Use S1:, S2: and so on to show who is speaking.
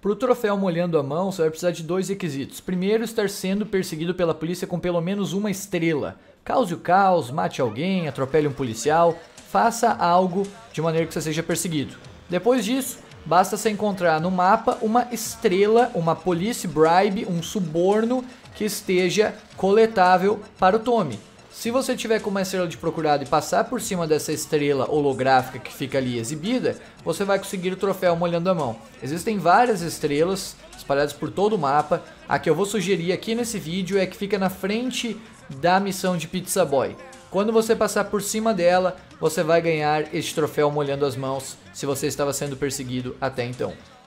S1: Para o troféu molhando a mão, você vai precisar de dois requisitos. Primeiro, estar sendo perseguido pela polícia com pelo menos uma estrela. Cause o caos, mate alguém, atropele um policial, faça algo de maneira que você seja perseguido. Depois disso, basta você encontrar no mapa uma estrela, uma police bribe, um suborno que esteja coletável para o Tommy. Se você tiver com uma estrela de procurado e passar por cima dessa estrela holográfica que fica ali exibida, você vai conseguir o troféu molhando a mão. Existem várias estrelas espalhadas por todo o mapa. A que eu vou sugerir aqui nesse vídeo é que fica na frente da missão de Pizza Boy. Quando você passar por cima dela, você vai ganhar este troféu molhando as mãos se você estava sendo perseguido até então.